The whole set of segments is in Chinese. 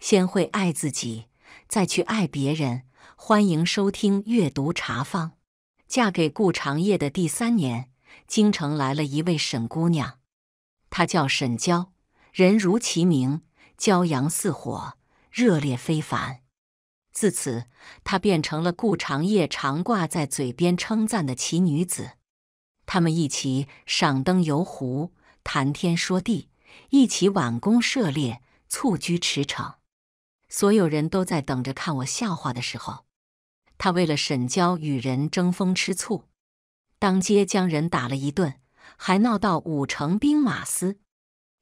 先会爱自己，再去爱别人。欢迎收听《阅读茶坊》。嫁给顾长夜的第三年，京城来了一位沈姑娘，她叫沈娇，人如其名，骄阳似火，热烈非凡。自此，她变成了顾长夜常挂在嘴边称赞的奇女子。他们一起赏灯游湖，谈天说地；一起挽弓射猎，蹴鞠驰骋。所有人都在等着看我笑话的时候，他为了沈娇与人争风吃醋，当街将人打了一顿，还闹到五城兵马司。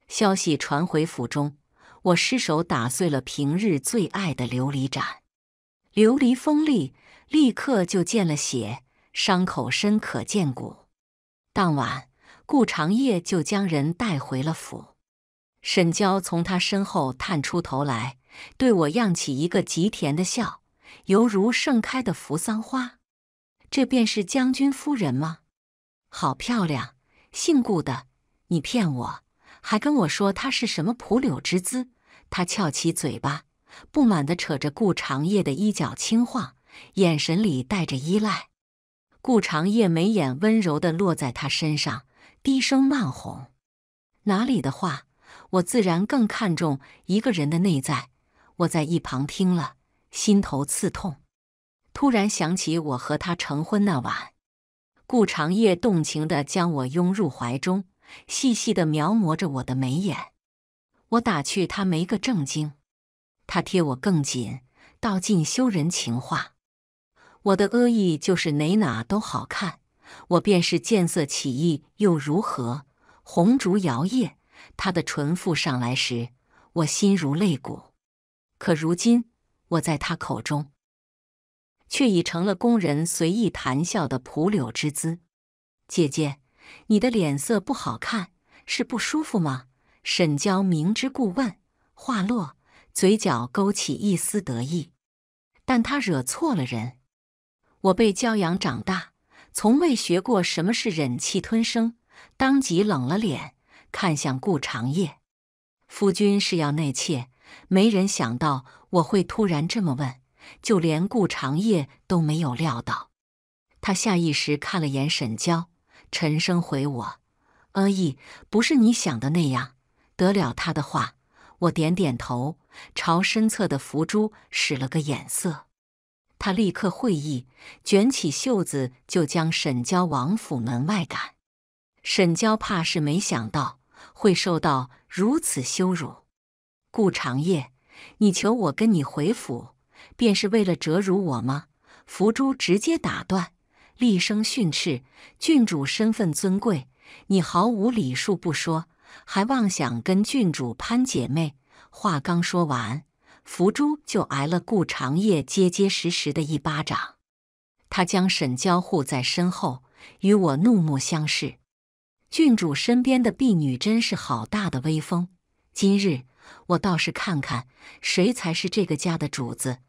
消息传回府中，我失手打碎了平日最爱的琉璃盏，琉璃锋利，立刻就见了血，伤口深可见骨。当晚，顾长夜就将人带回了府。沈娇从他身后探出头来。对我漾起一个极甜的笑，犹如盛开的扶桑花。这便是将军夫人吗？好漂亮！姓顾的，你骗我，还跟我说她是什么蒲柳之姿。她翘起嘴巴，不满地扯着顾长夜的衣角轻晃，眼神里带着依赖。顾长夜眉眼温柔地落在她身上，低声慢哄：“哪里的话，我自然更看重一个人的内在。”我在一旁听了，心头刺痛，突然想起我和他成婚那晚，顾长夜动情地将我拥入怀中，细细地描摹着我的眉眼。我打趣他没个正经，他贴我更紧，道尽羞人情话。我的阿意就是哪哪都好看，我便是见色起意又如何？红烛摇曳，他的唇覆上来时，我心如肋骨。可如今，我在他口中，却已成了宫人随意谈笑的蒲柳之姿。姐姐，你的脸色不好看，是不舒服吗？沈娇明知故问，话落，嘴角勾起一丝得意。但她惹错了人，我被骄养长大，从未学过什么是忍气吞声，当即冷了脸，看向顾长夜：“夫君是要内妾？”没人想到我会突然这么问，就连顾长夜都没有料到。他下意识看了眼沈娇，沉声回我：“阿义，不是你想的那样。”得了他的话，我点点头，朝身侧的福珠使了个眼色，他立刻会意，卷起袖子就将沈娇往府门外赶。沈娇怕是没想到会受到如此羞辱。顾长夜，你求我跟你回府，便是为了折辱我吗？福珠直接打断，厉声训斥：“郡主身份尊贵，你毫无礼数不说，还妄想跟郡主攀姐妹。”话刚说完，福珠就挨了顾长夜结结实实的一巴掌。他将沈娇护在身后，与我怒目相视。郡主身边的婢女真是好大的威风，今日。我倒是看看谁才是这个家的主子。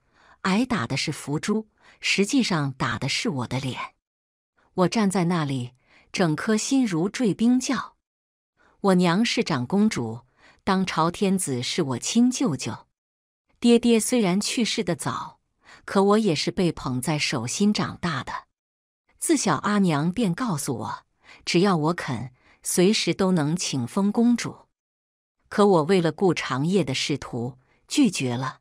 挨打的是福珠，实际上打的是我的脸。我站在那里，整颗心如坠冰窖。我娘是长公主，当朝天子是我亲舅舅。爹爹虽然去世的早，可我也是被捧在手心长大的。自小阿娘便告诉我，只要我肯，随时都能请封公主。可我为了顾长夜的仕途，拒绝了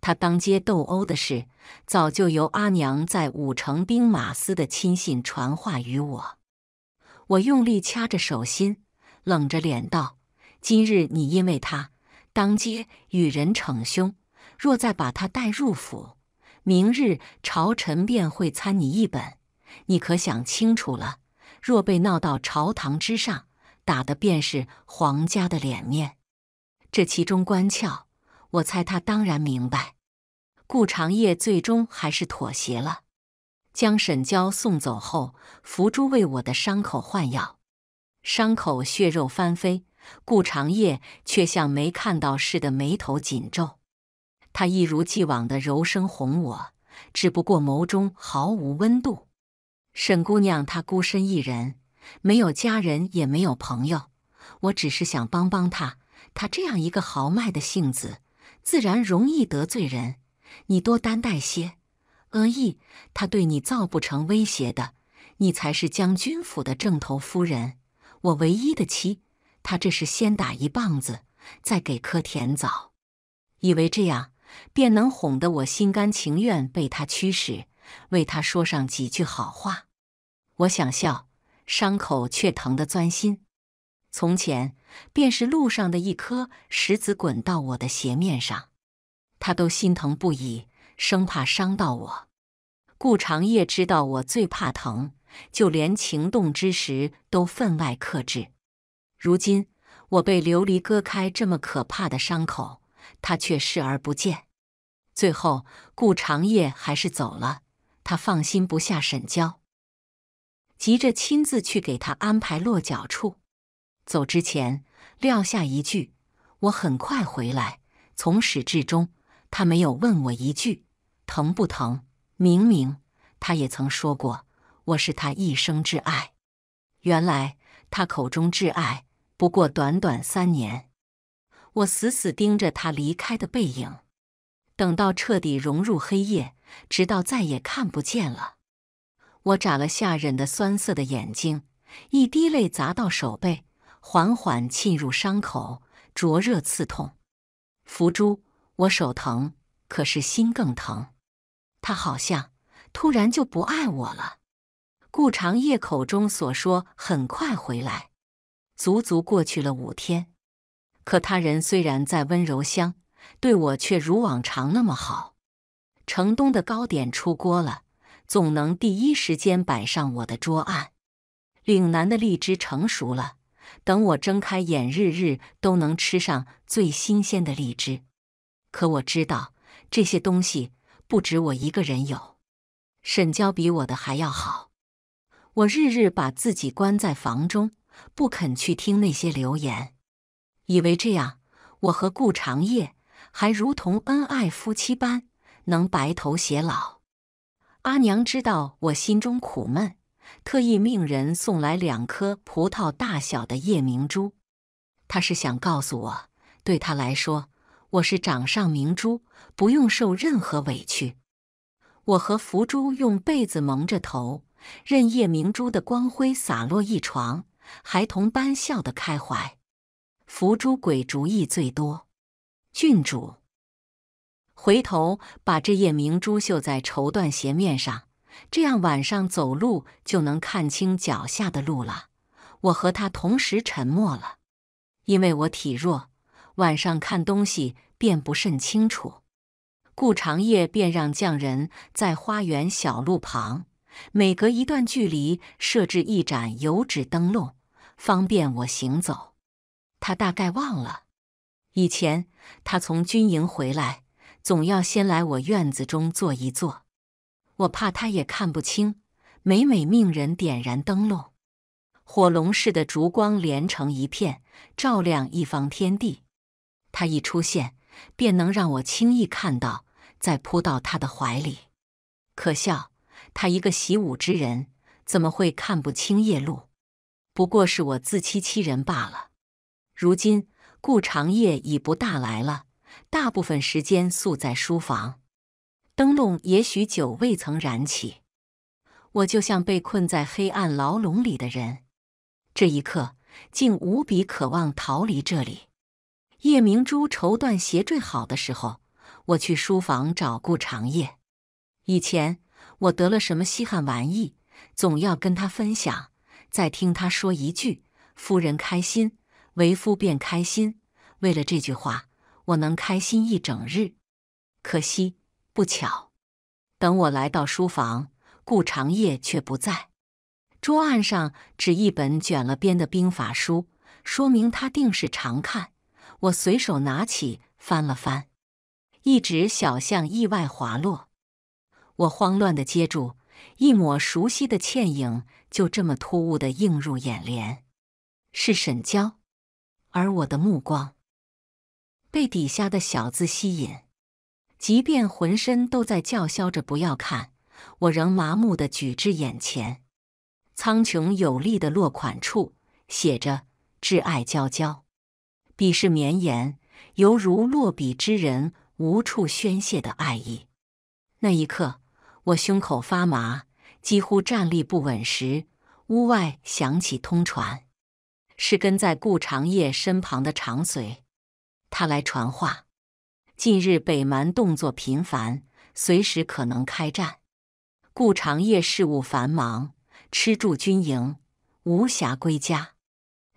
他当街斗殴的事，早就由阿娘在武城兵马司的亲信传话于我。我用力掐着手心，冷着脸道：“今日你因为他当街与人逞凶，若再把他带入府，明日朝臣便会参你一本。你可想清楚了？若被闹到朝堂之上。”打的便是皇家的脸面，这其中关窍，我猜他当然明白。顾长夜最终还是妥协了，将沈娇送走后，福珠为我的伤口换药，伤口血肉翻飞，顾长夜却像没看到似的，眉头紧皱。他一如既往的柔声哄我，只不过眸中毫无温度。沈姑娘，她孤身一人。没有家人，也没有朋友，我只是想帮帮他。他这样一个豪迈的性子，自然容易得罪人。你多担待些。阿意他对你造不成威胁的。你才是将军府的正头夫人，我唯一的妻。他这是先打一棒子，再给颗甜枣，以为这样便能哄得我心甘情愿被他驱使，为他说上几句好话。我想笑。伤口却疼得钻心。从前，便是路上的一颗石子滚到我的鞋面上，他都心疼不已，生怕伤到我。顾长夜知道我最怕疼，就连情动之时都分外克制。如今，我被琉璃割开这么可怕的伤口，他却视而不见。最后，顾长夜还是走了。他放心不下沈娇。急着亲自去给他安排落脚处，走之前撂下一句：“我很快回来。”从始至终，他没有问我一句疼不疼。明明他也曾说过我是他一生挚爱，原来他口中挚爱不过短短三年。我死死盯着他离开的背影，等到彻底融入黑夜，直到再也看不见了。我眨了下忍得酸涩的眼睛，一滴泪砸到手背，缓缓沁入伤口，灼热刺痛。福珠，我手疼，可是心更疼。他好像突然就不爱我了。顾长夜口中所说很快回来，足足过去了五天。可他人虽然在温柔乡，对我却如往常那么好。城东的糕点出锅了。总能第一时间摆上我的桌案。岭南的荔枝成熟了，等我睁开眼，日日都能吃上最新鲜的荔枝。可我知道这些东西不止我一个人有，沈娇比我的还要好。我日日把自己关在房中，不肯去听那些流言，以为这样我和顾长夜还如同恩爱夫妻般，能白头偕老。阿娘知道我心中苦闷，特意命人送来两颗葡萄大小的夜明珠。她是想告诉我，对她来说，我是掌上明珠，不用受任何委屈。我和福珠用被子蒙着头，任夜明珠的光辉洒落一床，孩童般笑得开怀。福珠鬼主意最多，郡主。回头把这夜明珠绣在绸缎鞋面上，这样晚上走路就能看清脚下的路了。我和他同时沉默了，因为我体弱，晚上看东西便不甚清楚。顾长夜便让匠人在花园小路旁每隔一段距离设置一盏油纸灯笼，方便我行走。他大概忘了，以前他从军营回来。总要先来我院子中坐一坐，我怕他也看不清。每每命人点燃灯笼，火龙似的烛光连成一片，照亮一方天地。他一出现，便能让我轻易看到，再扑到他的怀里。可笑，他一个习武之人，怎么会看不清夜路？不过是我自欺欺人罢了。如今顾长夜已不大来了。大部分时间宿在书房，灯笼也许久未曾燃起。我就像被困在黑暗牢笼里的人，这一刻竟无比渴望逃离这里。夜明珠、绸缎、鞋坠好的时候，我去书房找顾长夜。以前我得了什么稀罕玩意，总要跟他分享。再听他说一句“夫人开心，为夫便开心”，为了这句话。我能开心一整日，可惜不巧。等我来到书房，顾长夜却不在。桌案上只一本卷了边的兵法书，说明他定是常看。我随手拿起翻了翻，一纸小像意外滑落，我慌乱的接住，一抹熟悉的倩影就这么突兀的映入眼帘，是沈娇。而我的目光。被底下的小字吸引，即便浑身都在叫嚣着不要看，我仍麻木地举至眼前。苍穹有力的落款处写着“挚爱娇娇”，笔势绵延，犹如落笔之人无处宣泄的爱意。那一刻，我胸口发麻，几乎站立不稳时，屋外响起通传，是跟在顾长夜身旁的长随。他来传话，近日北蛮动作频繁，随时可能开战。顾长夜事务繁忙，吃住军营，无暇归家。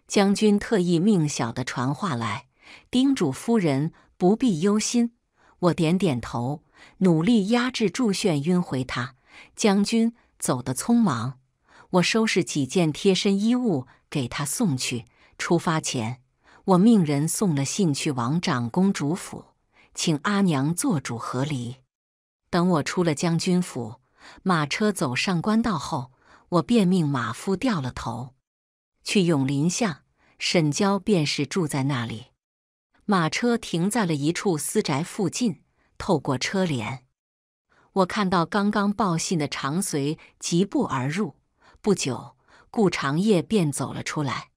将军特意命小的传话来，叮嘱夫人不必忧心。我点点头，努力压制住眩晕，回他：将军走得匆忙，我收拾几件贴身衣物给他送去。出发前。我命人送了信去王长公主府，请阿娘做主和离。等我出了将军府，马车走上官道后，我便命马夫掉了头，去永林巷。沈娇便是住在那里。马车停在了一处私宅附近，透过车帘，我看到刚刚报信的长随疾步而入。不久，顾长夜便走了出来。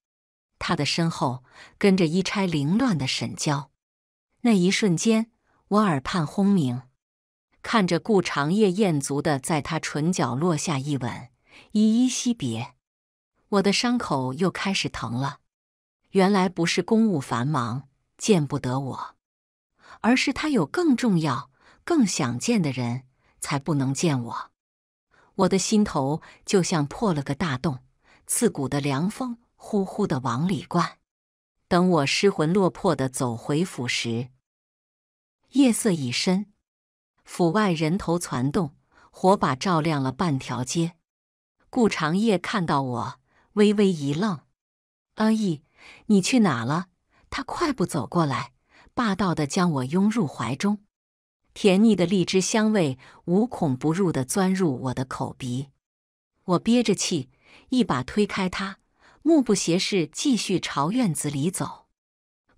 他的身后跟着衣钗凌乱的沈娇，那一瞬间，我耳畔轰鸣，看着顾长夜餍足的在他唇角落下一吻，依依惜别。我的伤口又开始疼了。原来不是公务繁忙见不得我，而是他有更重要、更想见的人才不能见我。我的心头就像破了个大洞，刺骨的凉风。呼呼的往里灌。等我失魂落魄的走回府时，夜色已深，府外人头攒动，火把照亮了半条街。顾长夜看到我，微微一愣：“阿易，你去哪了？”他快步走过来，霸道的将我拥入怀中，甜腻的荔枝香味无孔不入的钻入我的口鼻。我憋着气，一把推开他。目不斜视，继续朝院子里走。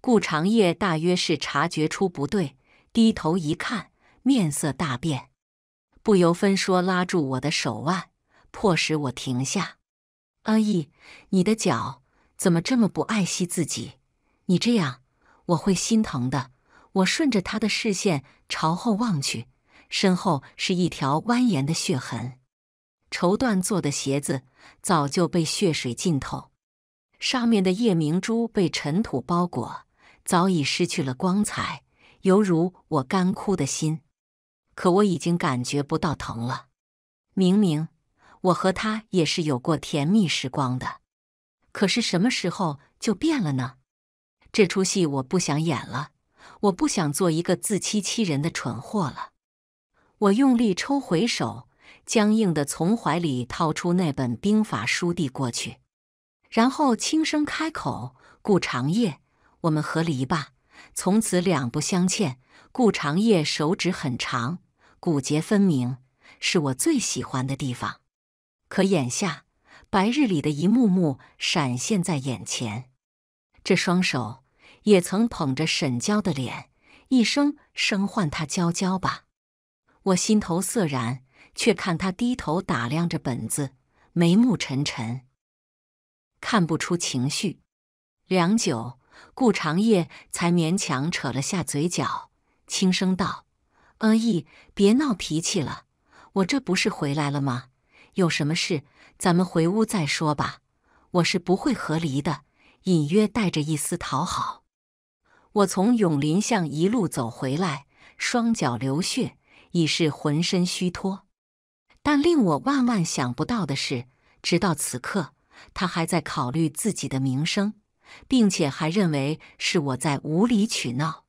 顾长夜大约是察觉出不对，低头一看，面色大变，不由分说拉住我的手腕，迫使我停下。“阿易，你的脚怎么这么不爱惜自己？你这样我会心疼的。”我顺着他的视线朝后望去，身后是一条蜿蜒的血痕，绸缎做的鞋子早就被血水浸透。上面的夜明珠被尘土包裹，早已失去了光彩，犹如我干枯的心。可我已经感觉不到疼了。明明我和他也是有过甜蜜时光的，可是什么时候就变了呢？这出戏我不想演了，我不想做一个自欺欺人的蠢货了。我用力抽回手，僵硬的从怀里掏出那本兵法书递过去。然后轻声开口：“顾长夜，我们和离吧，从此两不相欠。”顾长夜手指很长，骨节分明，是我最喜欢的地方。可眼下，白日里的一幕幕闪现在眼前，这双手也曾捧着沈娇的脸，一声声唤她“娇娇”吧。我心头涩然，却看他低头打量着本子，眉目沉沉。看不出情绪，良久，顾长夜才勉强扯了下嘴角，轻声道：“阿易，别闹脾气了，我这不是回来了吗？有什么事，咱们回屋再说吧。我是不会和离的。”隐约带着一丝讨好。我从永林巷一路走回来，双脚流血，已是浑身虚脱。但令我万万想不到的是，直到此刻。他还在考虑自己的名声，并且还认为是我在无理取闹。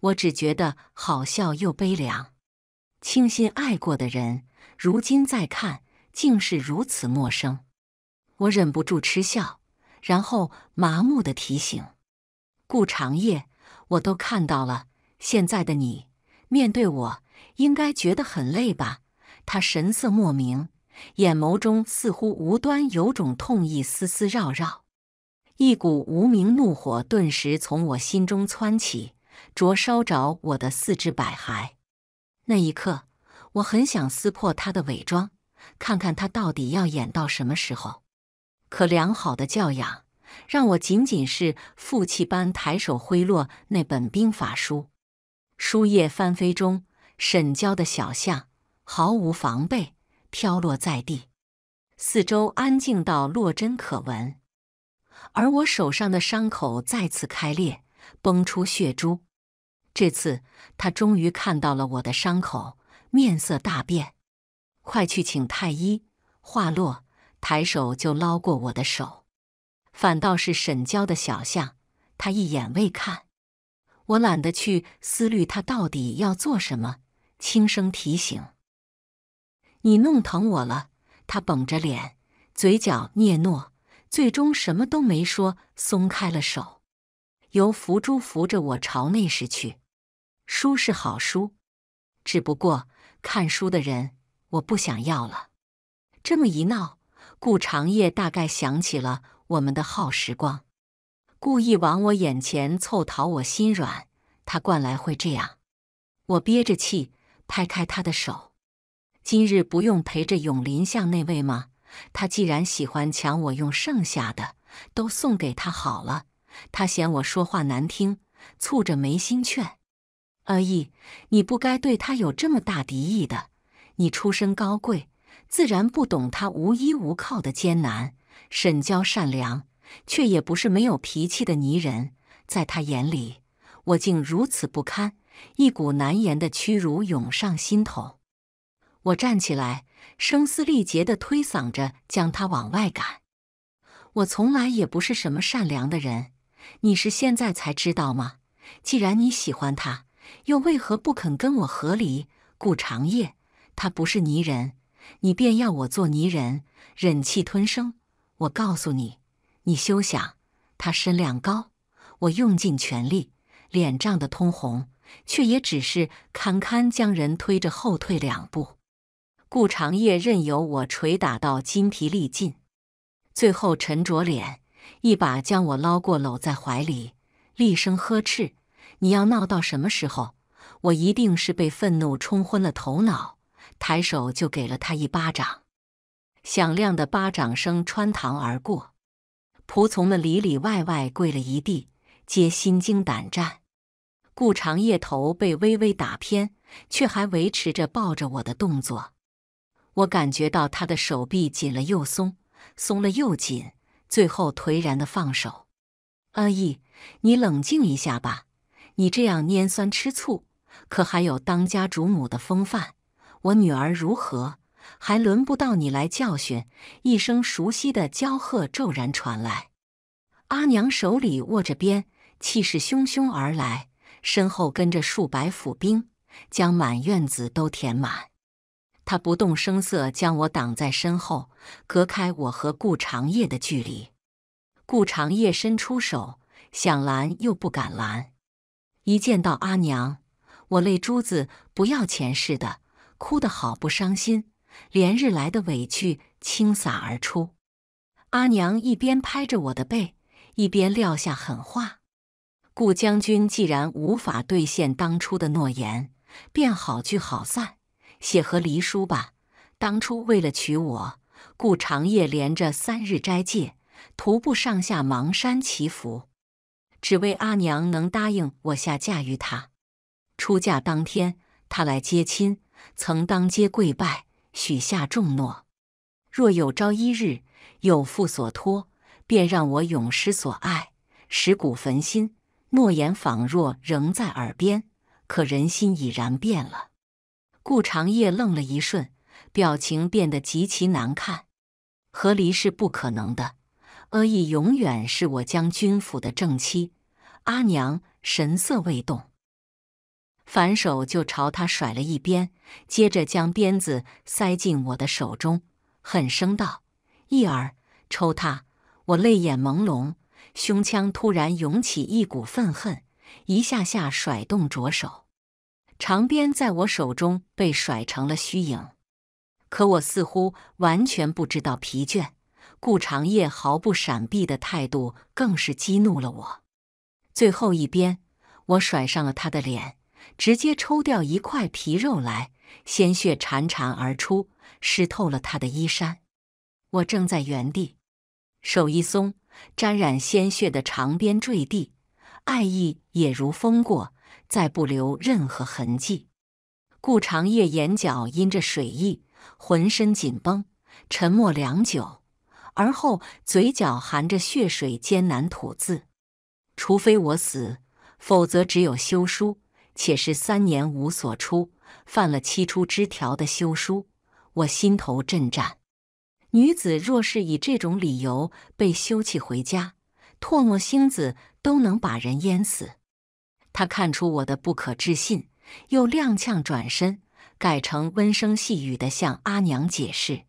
我只觉得好笑又悲凉，倾心爱过的人，如今再看竟是如此陌生。我忍不住嗤笑，然后麻木的提醒顾长夜：“我都看到了，现在的你面对我，应该觉得很累吧？”他神色莫名。眼眸中似乎无端有种痛意丝丝绕绕，一股无名怒火顿时从我心中窜起，灼烧着我的四肢百骸。那一刻，我很想撕破他的伪装，看看他到底要演到什么时候。可良好的教养让我仅仅是负气般抬手挥落那本兵法书，书页翻飞中，沈娇的小像毫无防备。飘落在地，四周安静到落针可闻，而我手上的伤口再次开裂，崩出血珠。这次他终于看到了我的伤口，面色大变。快去请太医！话落，抬手就捞过我的手。反倒是沈娇的小象，他一眼未看。我懒得去思虑他到底要做什么，轻声提醒。你弄疼我了，他绷着脸，嘴角嗫嚅，最终什么都没说，松开了手。由福珠扶着我朝内室去。书是好书，只不过看书的人我不想要了。这么一闹，顾长夜大概想起了我们的好时光，故意往我眼前凑，讨我心软。他惯来会这样。我憋着气，拍开他的手。今日不用陪着永林向那位吗？他既然喜欢抢我用剩下的，都送给他好了。他嫌我说话难听，蹙着眉心劝：“阿义，你不该对他有这么大敌意的。你出身高贵，自然不懂他无依无靠的艰难。沈娇善良，却也不是没有脾气的泥人。在他眼里，我竟如此不堪，一股难言的屈辱涌上心头。”我站起来，声嘶力竭地推搡着，将他往外赶。我从来也不是什么善良的人，你是现在才知道吗？既然你喜欢他，又为何不肯跟我和离？顾长夜，他不是泥人，你便要我做泥人，忍气吞声？我告诉你，你休想！他身量高，我用尽全力，脸涨得通红，却也只是堪堪将人推着后退两步。顾长夜任由我捶打到筋疲力尽，最后沉着脸，一把将我捞过，搂在怀里，厉声呵斥：“你要闹到什么时候？”我一定是被愤怒冲昏了头脑，抬手就给了他一巴掌，响亮的巴掌声穿堂而过，仆从们里里外外跪了一地，皆心惊胆战。顾长夜头被微微打偏，却还维持着抱着我的动作。我感觉到他的手臂紧了又松，松了又紧，最后颓然的放手。阿易，你冷静一下吧，你这样拈酸吃醋，可还有当家主母的风范？我女儿如何，还轮不到你来教训。一声熟悉的娇喝骤然传来，阿娘手里握着鞭，气势汹汹而来，身后跟着数百府兵，将满院子都填满。他不动声色，将我挡在身后，隔开我和顾长夜的距离。顾长夜伸出手，想拦又不敢拦。一见到阿娘，我泪珠子不要钱似的，哭得好不伤心，连日来的委屈倾洒而出。阿娘一边拍着我的背，一边撂下狠话：“顾将军既然无法兑现当初的诺言，便好聚好散。”写和离书吧。当初为了娶我，故长夜连着三日斋戒，徒步上下芒山祈福，只为阿娘能答应我下嫁于他。出嫁当天，他来接亲，曾当街跪拜，许下重诺。若有朝一日有负所托，便让我永失所爱，蚀骨焚心。诺言仿若仍在耳边，可人心已然变了。顾长夜愣了一瞬，表情变得极其难看。和离是不可能的，阿意永远是我将军府的正妻。阿娘神色未动，反手就朝他甩了一鞭，接着将鞭子塞进我的手中，狠声道：“意儿，抽他！”我泪眼朦胧，胸腔突然涌起一股愤恨，一下下甩动着手。长鞭在我手中被甩成了虚影，可我似乎完全不知道疲倦。顾长夜毫不闪避的态度更是激怒了我。最后一鞭，我甩上了他的脸，直接抽掉一块皮肉来，鲜血潺潺而出，湿透了他的衣衫。我正在原地，手一松，沾染鲜血的长鞭坠地，爱意也如风过。再不留任何痕迹。顾长夜眼角因着水意，浑身紧绷，沉默良久，而后嘴角含着血水，艰难吐字：“除非我死，否则只有休书，且是三年无所出，犯了七出之条的休书。”我心头震颤。女子若是以这种理由被休弃回家，唾沫星子都能把人淹死。他看出我的不可置信，又踉跄转身，改成温声细语的向阿娘解释：“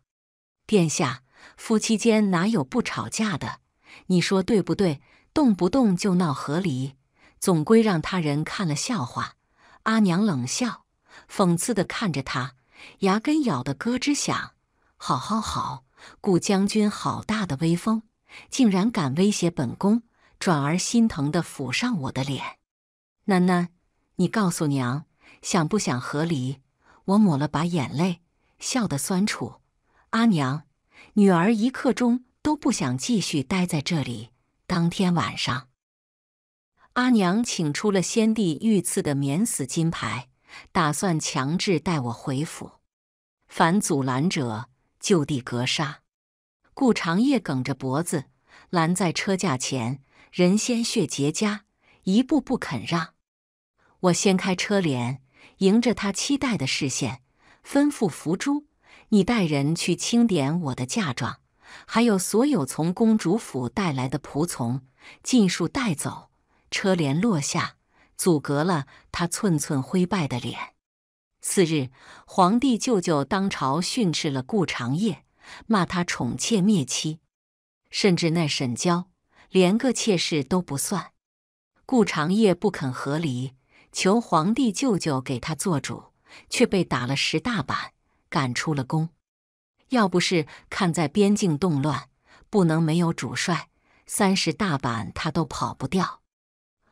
殿下，夫妻间哪有不吵架的？你说对不对？动不动就闹和离，总归让他人看了笑话。”阿娘冷笑，讽刺的看着他，牙根咬得咯吱响。“好好好，顾将军好大的威风，竟然敢威胁本宫！”转而心疼的抚上我的脸。囡囡，你告诉娘，想不想和离？我抹了把眼泪，笑得酸楚。阿娘，女儿一刻钟都不想继续待在这里。当天晚上，阿娘请出了先帝御赐的免死金牌，打算强制带我回府，凡阻拦者就地格杀。顾长夜梗着脖子拦在车架前，人鲜血结痂，一步不肯让。我掀开车帘，迎着他期待的视线，吩咐福珠：“你带人去清点我的嫁妆，还有所有从公主府带来的仆从，尽数带走。”车帘落下，阻隔了他寸寸灰败的脸。次日，皇帝舅舅当朝训斥了顾长夜，骂他宠妾灭妻，甚至那沈娇连个妾室都不算。顾长夜不肯和离。求皇帝舅舅给他做主，却被打了十大板，赶出了宫。要不是看在边境动乱，不能没有主帅，三十大板他都跑不掉。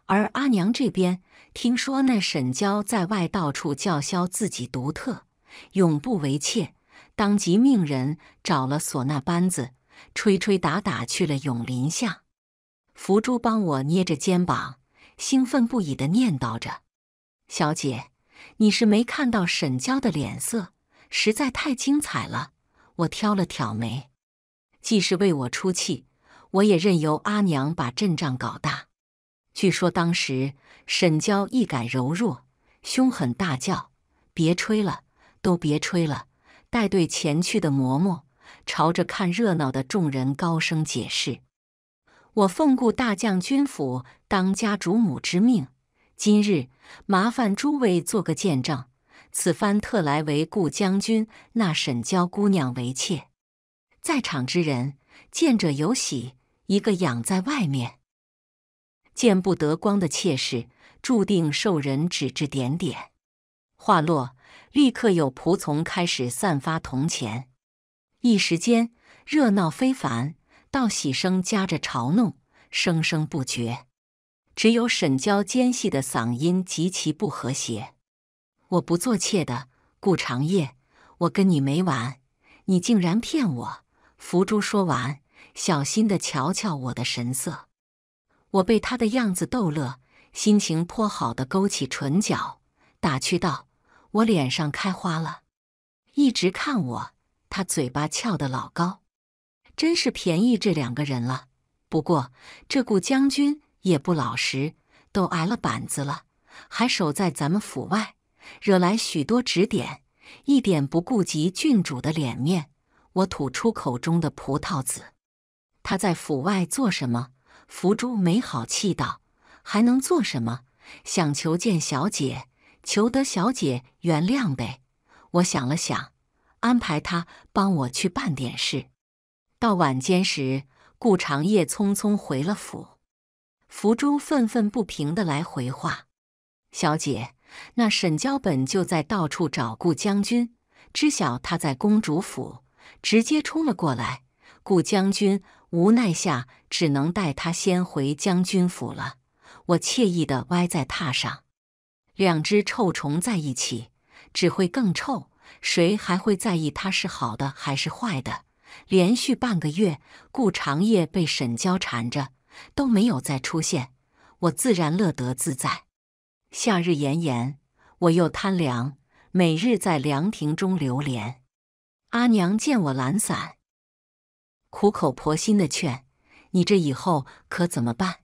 而阿娘这边听说那沈娇在外到处叫嚣自己独特，永不为妾，当即命人找了唢呐班子，吹吹打打去了永林巷。福珠帮我捏着肩膀，兴奋不已的念叨着。小姐，你是没看到沈娇的脸色，实在太精彩了。我挑了挑眉，既是为我出气，我也任由阿娘把阵仗搞大。据说当时沈娇一改柔弱，凶狠大叫：“别吹了，都别吹了！”带队前去的嬷嬷朝着看热闹的众人高声解释：“我奉顾大将军府当家主母之命。”今日麻烦诸位做个见证，此番特来为顾将军纳沈娇姑娘为妾。在场之人见者有喜，一个养在外面见不得光的妾室，注定受人指指点点。话落，立刻有仆从开始散发铜钱，一时间热闹非凡，道喜声夹着嘲弄，声声不绝。只有沈娇尖细的嗓音极其不和谐。我不做妾的，顾长夜，我跟你没完！你竟然骗我！福珠说完，小心的瞧瞧我的神色。我被他的样子逗乐，心情颇好的勾起唇角，打趣道：“我脸上开花了。”一直看我，他嘴巴翘得老高，真是便宜这两个人了。不过这顾将军……也不老实，都挨了板子了，还守在咱们府外，惹来许多指点，一点不顾及郡主的脸面。我吐出口中的葡萄籽，他在府外做什么？福珠没好气道：“还能做什么？想求见小姐，求得小姐原谅呗。”我想了想，安排他帮我去办点事。到晚间时，顾长夜匆匆回了府。福珠愤愤不平地来回话：“小姐，那沈娇本就在到处找顾将军，知晓他在公主府，直接冲了过来。顾将军无奈下，只能带他先回将军府了。”我惬意地歪在榻上，两只臭虫在一起只会更臭，谁还会在意他是好的还是坏的？连续半个月，顾长夜被沈娇缠着。都没有再出现，我自然乐得自在。夏日炎炎，我又贪凉，每日在凉亭中流连。阿娘见我懒散，苦口婆心地劝：“你这以后可怎么办？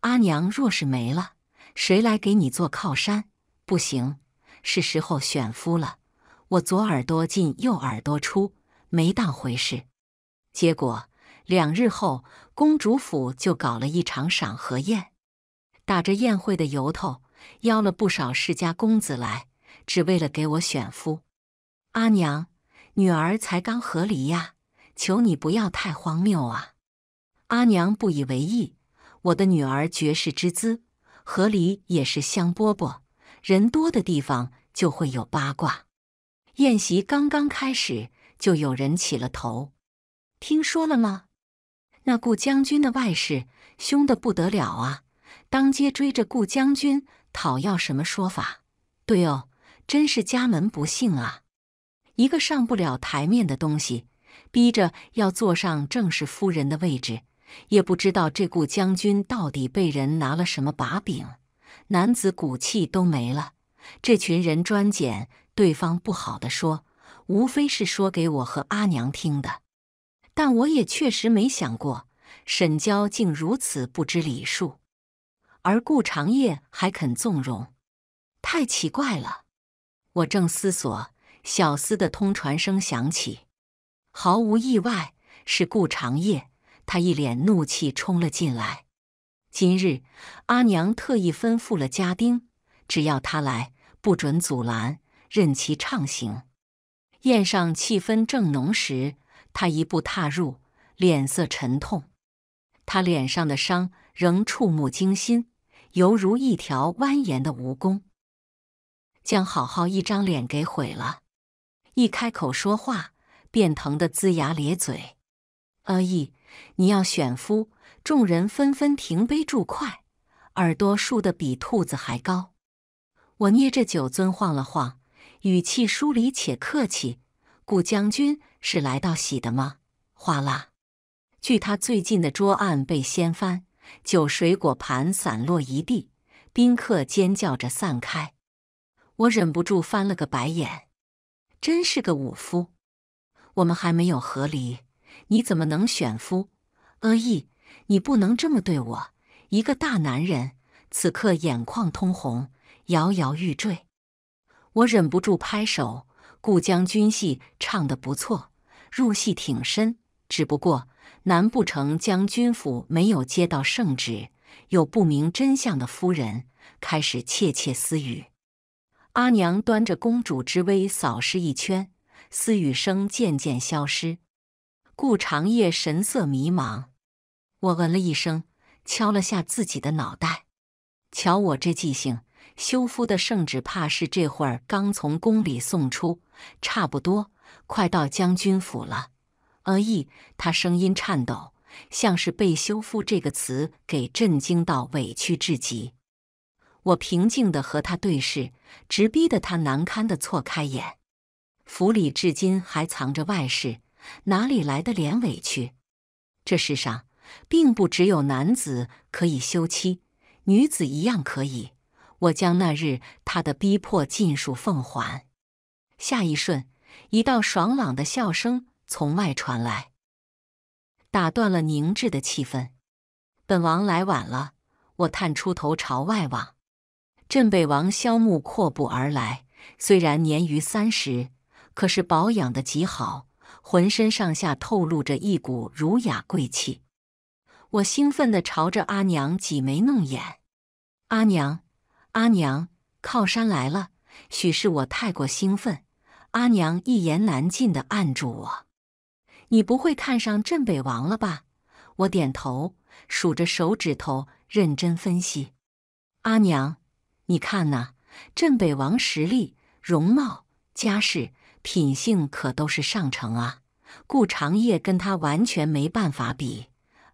阿娘若是没了，谁来给你做靠山？不行，是时候选夫了。”我左耳朵进右耳朵出，没当回事。结果两日后。公主府就搞了一场赏荷宴，打着宴会的由头，邀了不少世家公子来，只为了给我选夫。阿娘，女儿才刚和离呀，求你不要太荒谬啊！阿娘不以为意，我的女儿绝世之姿，和离也是香饽饽，人多的地方就会有八卦。宴席刚刚开始，就有人起了头，听说了吗？那顾将军的外事凶得不得了啊！当街追着顾将军讨要什么说法？对哦，真是家门不幸啊！一个上不了台面的东西，逼着要坐上正室夫人的位置，也不知道这顾将军到底被人拿了什么把柄，男子骨气都没了。这群人专捡对方不好的说，无非是说给我和阿娘听的。但我也确实没想过，沈娇竟如此不知礼数，而顾长夜还肯纵容，太奇怪了。我正思索，小厮的通传声响起，毫无意外，是顾长夜。他一脸怒气冲了进来。今日阿娘特意吩咐了家丁，只要他来，不准阻拦，任其畅行。宴上气氛正浓时。他一步踏入，脸色沉痛，他脸上的伤仍触目惊心，犹如一条蜿蜒的蜈蚣，将好好一张脸给毁了。一开口说话，便疼得龇牙咧嘴。阿易，你要选夫？众人纷纷停杯助筷，耳朵竖得比兔子还高。我捏着酒樽晃了晃，语气疏离且客气。顾将军是来道喜的吗？哗啦！距他最近的桌案被掀翻，酒水果盘散落一地，宾客尖叫着散开。我忍不住翻了个白眼，真是个武夫！我们还没有和离，你怎么能选夫？阿义，你不能这么对我！一个大男人，此刻眼眶通红，摇摇欲坠。我忍不住拍手。顾将军戏唱得不错，入戏挺深。只不过，难不成将军府没有接到圣旨？有不明真相的夫人开始窃窃私语。阿娘端着公主之威扫视一圈，私语声渐渐消失。顾长夜神色迷茫。我嗯了一声，敲了下自己的脑袋，瞧我这记性。修夫的圣旨，怕是这会儿刚从宫里送出，差不多快到将军府了。而意，他声音颤抖，像是被“修夫”这个词给震惊到，委屈至极。我平静地和他对视，直逼得他难堪地错开眼。府里至今还藏着外事，哪里来的脸委屈？这世上并不只有男子可以休妻，女子一样可以。我将那日他的逼迫尽数奉还。下一瞬，一道爽朗的笑声从外传来，打断了凝滞的气氛。本王来晚了。我探出头朝外望，镇北王萧木阔步而来。虽然年逾三十，可是保养的极好，浑身上下透露着一股儒雅贵气。我兴奋的朝着阿娘挤眉弄眼，阿娘。阿娘，靠山来了。许是我太过兴奋，阿娘一言难尽的按住我。你不会看上镇北王了吧？我点头，数着手指头，认真分析。阿娘，你看呐，镇北王实力、容貌、家世、品性可都是上乘啊。顾长夜跟他完全没办法比。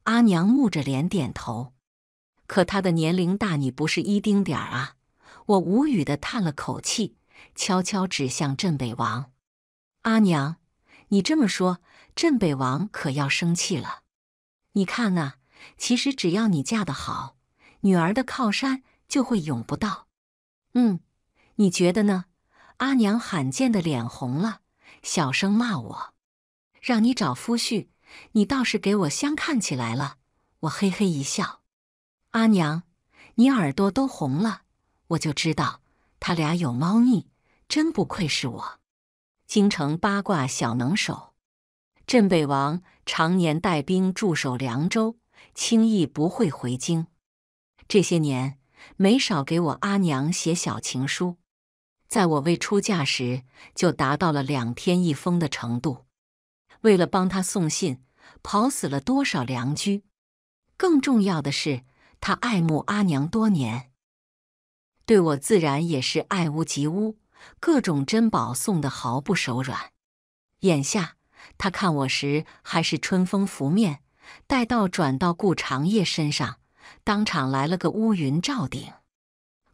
阿娘木着脸点头。可他的年龄大，你不是一丁点儿啊！我无语的叹了口气，悄悄指向镇北王：“阿娘，你这么说，镇北王可要生气了。你看啊，其实只要你嫁得好，女儿的靠山就会永不到。嗯，你觉得呢？”阿娘罕见的脸红了，小声骂我：“让你找夫婿，你倒是给我相看起来了。”我嘿嘿一笑。阿娘，你耳朵都红了，我就知道他俩有猫腻，真不愧是我，京城八卦小能手。镇北王常年带兵驻守凉州，轻易不会回京，这些年没少给我阿娘写小情书，在我未出嫁时就达到了两天一封的程度。为了帮他送信，跑死了多少良驹？更重要的是。他爱慕阿娘多年，对我自然也是爱屋及乌，各种珍宝送的毫不手软。眼下他看我时还是春风拂面，待到转到顾长夜身上，当场来了个乌云罩顶。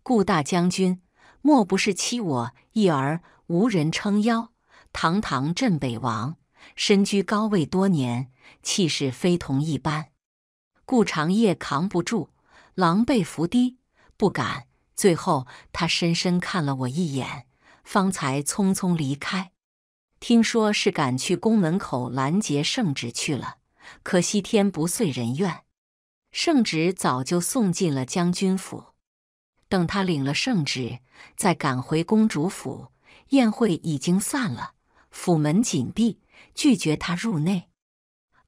顾大将军，莫不是欺我一儿无人撑腰？堂堂镇北王，身居高位多年，气势非同一般。顾长夜扛不住，狼狈伏低，不敢。最后，他深深看了我一眼，方才匆匆离开。听说是赶去宫门口拦截圣旨去了，可惜天不遂人愿，圣旨早就送进了将军府。等他领了圣旨，再赶回公主府，宴会已经散了，府门紧闭，拒绝他入内。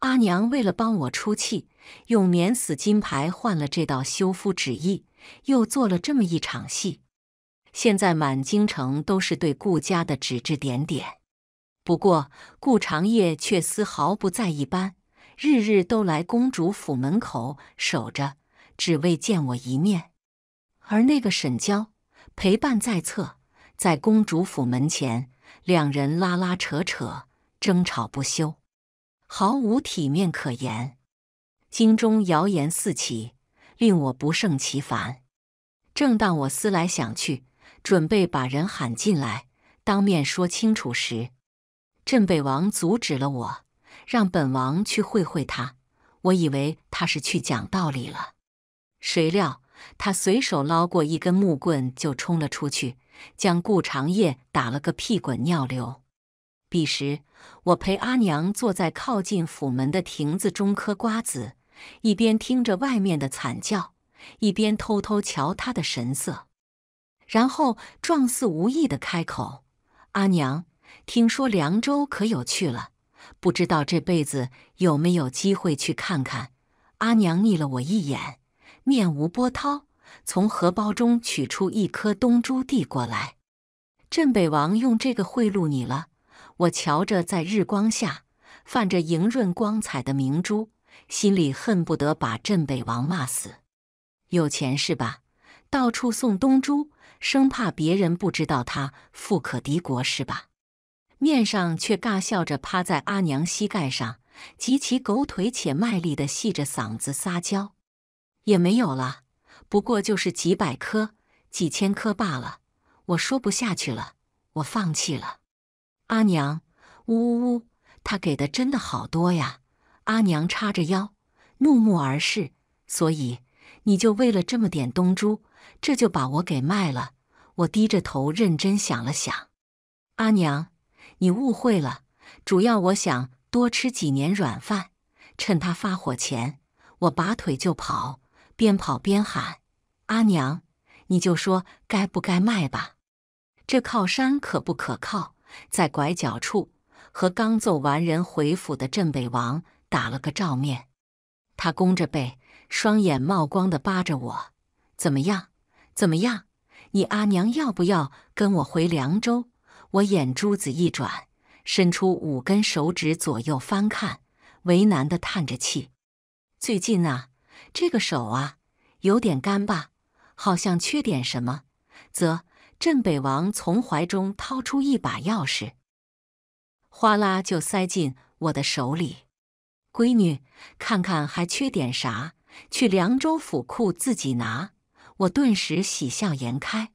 阿娘为了帮我出气。用免死金牌换了这道休夫旨意，又做了这么一场戏。现在满京城都是对顾家的指指点点。不过顾长夜却丝毫不在意，般日日都来公主府门口守着，只为见我一面。而那个沈娇陪伴在侧，在公主府门前，两人拉拉扯扯，争吵不休，毫无体面可言。京中谣言四起，令我不胜其烦。正当我思来想去，准备把人喊进来当面说清楚时，镇北王阻止了我，让本王去会会他。我以为他是去讲道理了，谁料他随手捞过一根木棍就冲了出去，将顾长夜打了个屁滚尿流。彼时，我陪阿娘坐在靠近府门的亭子中嗑瓜子。一边听着外面的惨叫，一边偷偷瞧他的神色，然后状似无意地开口：“阿娘，听说凉州可有趣了，不知道这辈子有没有机会去看看。”阿娘睨了我一眼，面无波涛，从荷包中取出一颗东珠递过来：“镇北王用这个贿赂你了。”我瞧着在日光下泛着莹润光彩的明珠。心里恨不得把镇北王骂死，有钱是吧？到处送东珠，生怕别人不知道他富可敌国是吧？面上却尬笑着趴在阿娘膝盖上，极其狗腿且卖力的细着嗓子撒娇，也没有了，不过就是几百颗、几千颗罢了。我说不下去了，我放弃了。阿娘，呜呜呜，他给的真的好多呀。阿娘叉着腰，怒目而视。所以，你就为了这么点东珠，这就把我给卖了？我低着头认真想了想。阿娘，你误会了。主要我想多吃几年软饭，趁他发火前，我拔腿就跑，边跑边喊：“阿娘，你就说该不该卖吧？这靠山可不可靠？”在拐角处，和刚揍完人回府的镇北王。打了个照面，他弓着背，双眼冒光的扒着我：“怎么样？怎么样？你阿娘要不要跟我回凉州？”我眼珠子一转，伸出五根手指左右翻看，为难的叹着气：“最近啊，这个手啊，有点干巴，好像缺点什么。”则镇北王从怀中掏出一把钥匙，哗啦就塞进我的手里。闺女，看看还缺点啥？去凉州府库自己拿。我顿时喜笑颜开。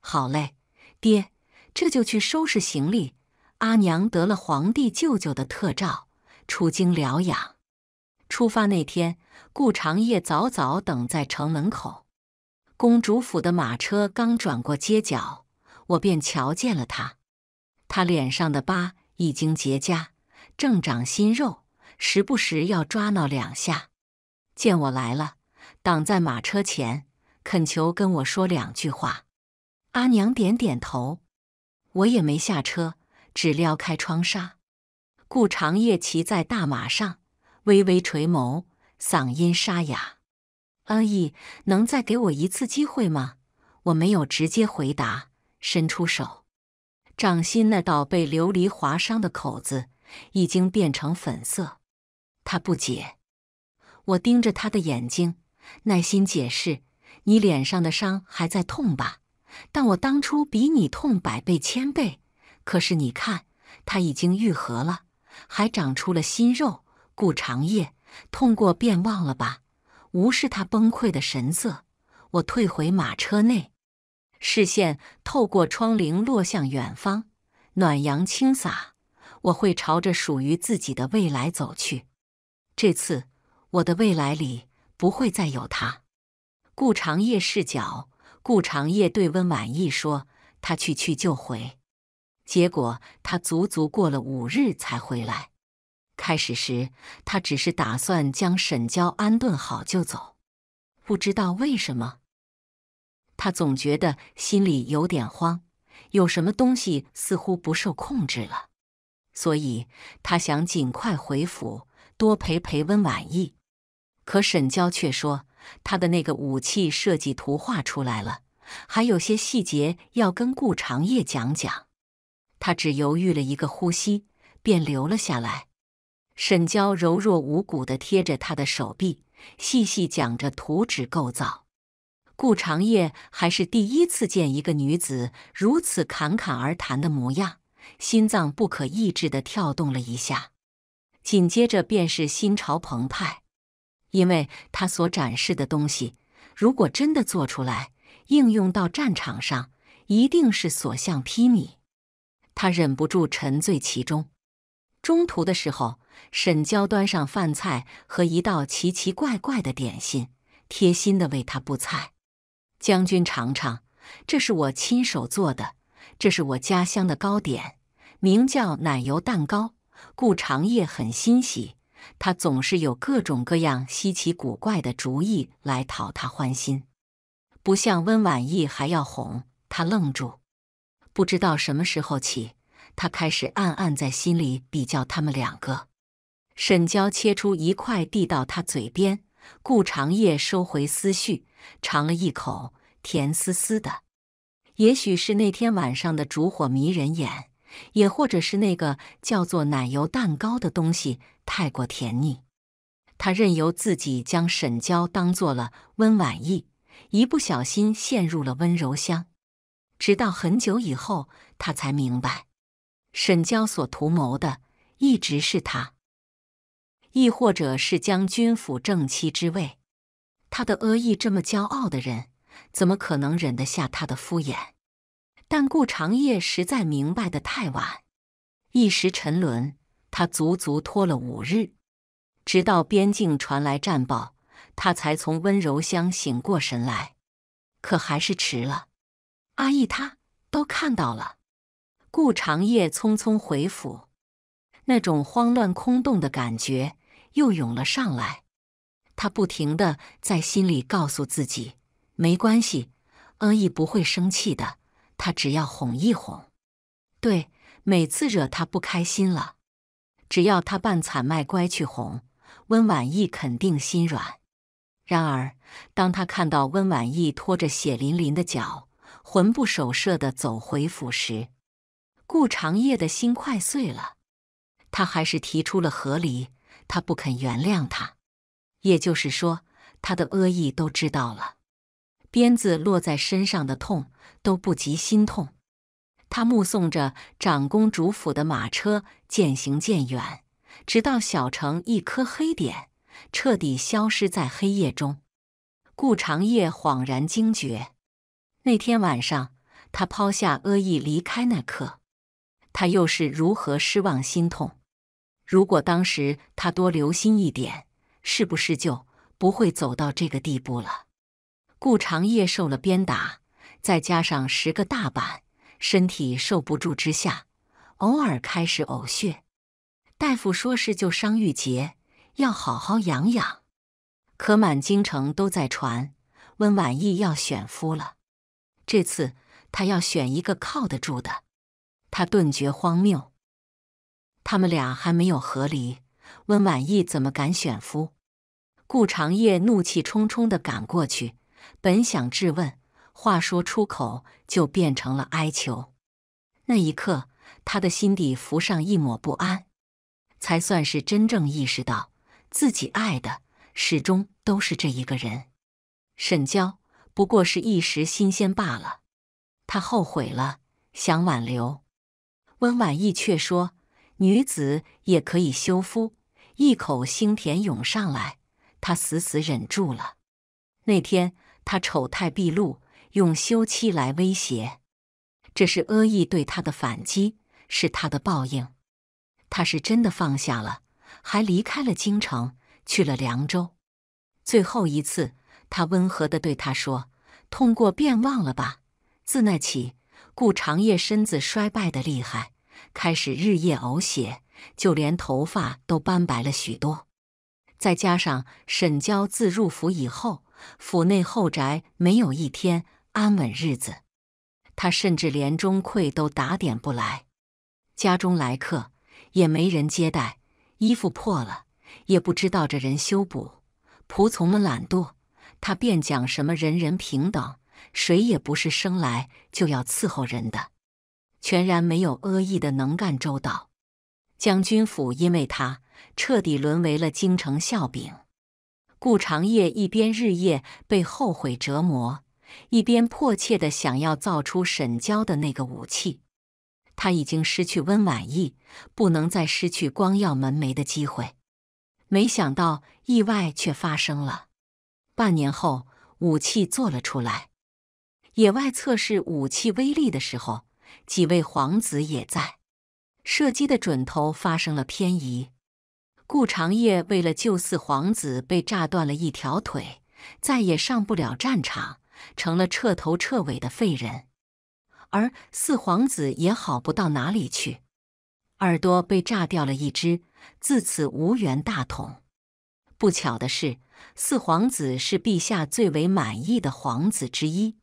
好嘞，爹，这就去收拾行李。阿娘得了皇帝舅舅的特诏，出京疗养。出发那天，顾长夜早早等在城门口。公主府的马车刚转过街角，我便瞧见了他。他脸上的疤已经结痂，正长新肉。时不时要抓挠两下，见我来了，挡在马车前，恳求跟我说两句话。阿娘点点头，我也没下车，只撩开窗纱。顾长夜骑在大马上，微微垂眸，嗓音沙哑：“阿易，能再给我一次机会吗？”我没有直接回答，伸出手，掌心那道被琉璃划伤的口子已经变成粉色。他不解，我盯着他的眼睛，耐心解释：“你脸上的伤还在痛吧？但我当初比你痛百倍千倍。可是你看，它已经愈合了，还长出了新肉。顾长夜，痛过便忘了吧。”无视他崩溃的神色，我退回马车内，视线透过窗棂落向远方，暖阳倾洒。我会朝着属于自己的未来走去。这次，我的未来里不会再有他。顾长夜视角，顾长夜对温婉意说：“他去去就回。”结果他足足过了五日才回来。开始时，他只是打算将沈娇安顿好就走，不知道为什么，他总觉得心里有点慌，有什么东西似乎不受控制了，所以他想尽快回府。多陪陪温婉意，可沈娇却说她的那个武器设计图画出来了，还有些细节要跟顾长夜讲讲。他只犹豫了一个呼吸，便留了下来。沈娇柔弱无骨的贴着他的手臂，细细讲着图纸构造。顾长夜还是第一次见一个女子如此侃侃而谈的模样，心脏不可抑制的跳动了一下。紧接着便是心潮澎湃，因为他所展示的东西，如果真的做出来，应用到战场上，一定是所向披靡。他忍不住沉醉其中。中途的时候，沈娇端上饭菜和一道奇奇怪怪的点心，贴心的为他布菜。将军尝尝，这是我亲手做的，这是我家乡的糕点，名叫奶油蛋糕。顾长夜很欣喜，他总是有各种各样稀奇古怪的主意来讨他欢心，不像温婉意还要哄他。愣住，不知道什么时候起，他开始暗暗在心里比较他们两个。沈娇切出一块递到他嘴边，顾长夜收回思绪，尝了一口，甜丝丝的，也许是那天晚上的烛火迷人眼。也或者是那个叫做奶油蛋糕的东西太过甜腻，他任由自己将沈娇当做了温婉意，一不小心陷入了温柔乡。直到很久以后，他才明白，沈娇所图谋的一直是他，亦或者是将军府正妻之位。他的阿意这么骄傲的人，怎么可能忍得下他的敷衍？但顾长夜实在明白的太晚，一时沉沦，他足足拖了五日，直到边境传来战报，他才从温柔乡醒过神来，可还是迟了。阿义，他都看到了。顾长夜匆匆回府，那种慌乱空洞的感觉又涌了上来，他不停的在心里告诉自己，没关系，阿义不会生气的。他只要哄一哄，对，每次惹他不开心了，只要他扮惨卖乖去哄，温婉意肯定心软。然而，当他看到温婉意拖着血淋淋的脚，魂不守舍的走回府时，顾长夜的心快碎了。他还是提出了和离，他不肯原谅他，也就是说，他的恶意都知道了。鞭子落在身上的痛都不及心痛。他目送着长公主府的马车渐行渐远，直到小城一颗黑点彻底消失在黑夜中。顾长夜恍然惊觉，那天晚上他抛下阿易离开那刻，他又是如何失望心痛？如果当时他多留心一点，是不是就不会走到这个地步了？顾长夜受了鞭打，再加上十个大板，身体受不住之下，偶尔开始呕血。大夫说是旧伤愈结，要好好养养。可满京城都在传温婉意要选夫了，这次他要选一个靠得住的。他顿觉荒谬，他们俩还没有和离，温婉意怎么敢选夫？顾长夜怒气冲冲的赶过去。本想质问，话说出口就变成了哀求。那一刻，他的心底浮上一抹不安，才算是真正意识到自己爱的始终都是这一个人。沈娇不过是一时新鲜罢了，他后悔了，想挽留。温婉意却说：“女子也可以修夫。”一口腥甜涌上来，他死死忍住了。那天。他丑态毕露，用休妻来威胁，这是阿义对他的反击，是他的报应。他是真的放下了，还离开了京城，去了凉州。最后一次，他温和地对他说：“痛过便忘了吧。”自那起，顾长夜身子衰败的厉害，开始日夜呕血，就连头发都斑白了许多。再加上沈娇自入府以后。府内后宅没有一天安稳日子，他甚至连钟馈都打点不来，家中来客也没人接待，衣服破了也不知道这人修补，仆从们懒惰，他便讲什么人人平等，谁也不是生来就要伺候人的，全然没有恶意的能干周到。将军府因为他彻底沦为了京城笑柄。顾长夜一边日夜被后悔折磨，一边迫切地想要造出沈娇的那个武器。他已经失去温婉意，不能再失去光耀门楣的机会。没想到意外却发生了。半年后，武器做了出来。野外测试武器威力的时候，几位皇子也在。射击的准头发生了偏移。顾长夜为了救四皇子，被炸断了一条腿，再也上不了战场，成了彻头彻尾的废人。而四皇子也好不到哪里去，耳朵被炸掉了一只，自此无缘大统。不巧的是，四皇子是陛下最为满意的皇子之一，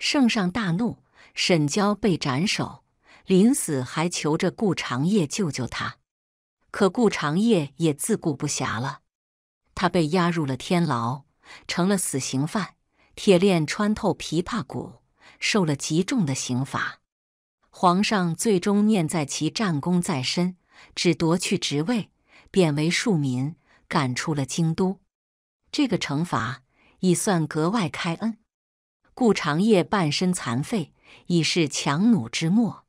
圣上大怒，沈娇被斩首，临死还求着顾长夜救救他。可顾长夜也自顾不暇了，他被押入了天牢，成了死刑犯，铁链穿透琵琶骨，受了极重的刑罚。皇上最终念在其战功在身，只夺去职位，贬为庶民，赶出了京都。这个惩罚已算格外开恩。顾长夜半身残废，已是强弩之末，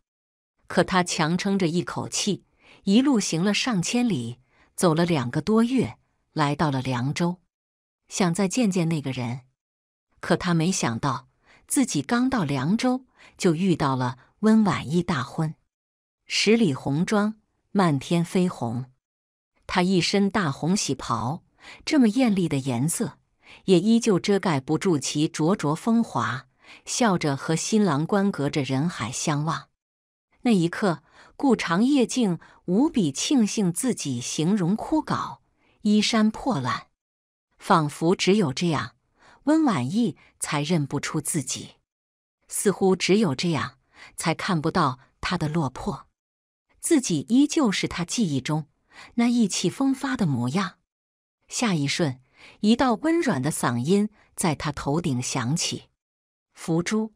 可他强撑着一口气。一路行了上千里，走了两个多月，来到了凉州，想再见见那个人。可他没想到，自己刚到凉州，就遇到了温婉仪大婚。十里红妆，漫天飞红，她一身大红喜袍，这么艳丽的颜色，也依旧遮盖不住其灼灼风华，笑着和新郎官隔着人海相望。那一刻。顾长夜竟无比庆幸自己形容枯槁，衣衫破烂，仿佛只有这样，温婉意才认不出自己；似乎只有这样，才看不到他的落魄。自己依旧是他记忆中那意气风发的模样。下一瞬，一道温软的嗓音在他头顶响起：“福珠，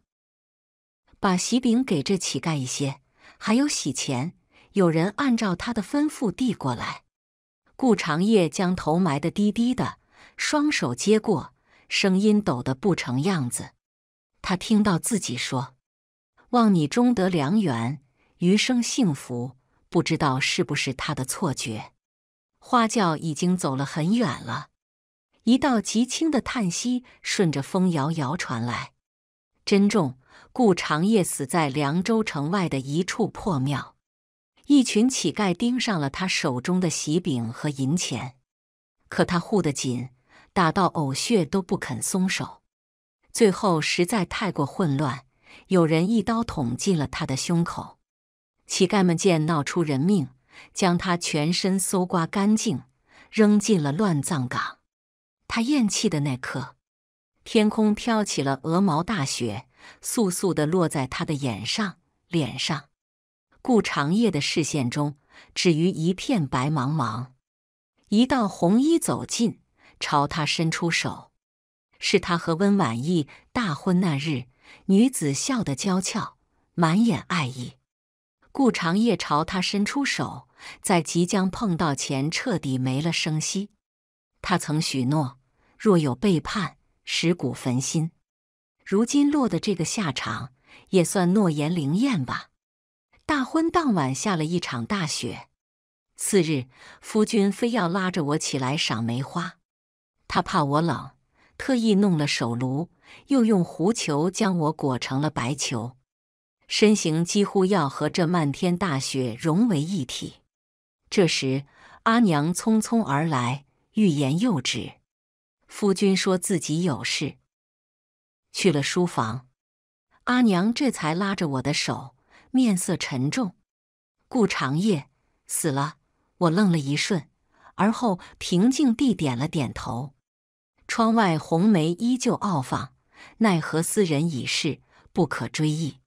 把喜饼给这乞丐一些。”还有洗钱，有人按照他的吩咐递过来。顾长夜将头埋得低低的，双手接过，声音抖得不成样子。他听到自己说：“望你终得良缘，余生幸福。”不知道是不是他的错觉，花轿已经走了很远了，一道极轻的叹息顺着风摇摇传来，珍重。顾长夜死在凉州城外的一处破庙，一群乞丐盯上了他手中的席饼和银钱，可他护得紧，打到呕血都不肯松手。最后实在太过混乱，有人一刀捅进了他的胸口。乞丐们见闹出人命，将他全身搜刮干净，扔进了乱葬岗。他咽气的那刻，天空飘起了鹅毛大雪。簌簌的落在他的眼上、脸上。顾长夜的视线中只余一片白茫茫。一道红衣走近，朝他伸出手。是他和温婉意大婚那日，女子笑得娇俏，满眼爱意。顾长夜朝他伸出手，在即将碰到前彻底没了声息。他曾许诺，若有背叛，蚀骨焚心。如今落的这个下场，也算诺言灵验吧。大婚当晚下了一场大雪，次日夫君非要拉着我起来赏梅花，他怕我冷，特意弄了手炉，又用狐裘将我裹成了白裘，身形几乎要和这漫天大雪融为一体。这时阿娘匆匆而来，欲言又止。夫君说自己有事。去了书房，阿娘这才拉着我的手，面色沉重。顾长夜死了，我愣了一瞬，而后平静地点了点头。窗外红梅依旧傲放，奈何斯人已逝，不可追忆。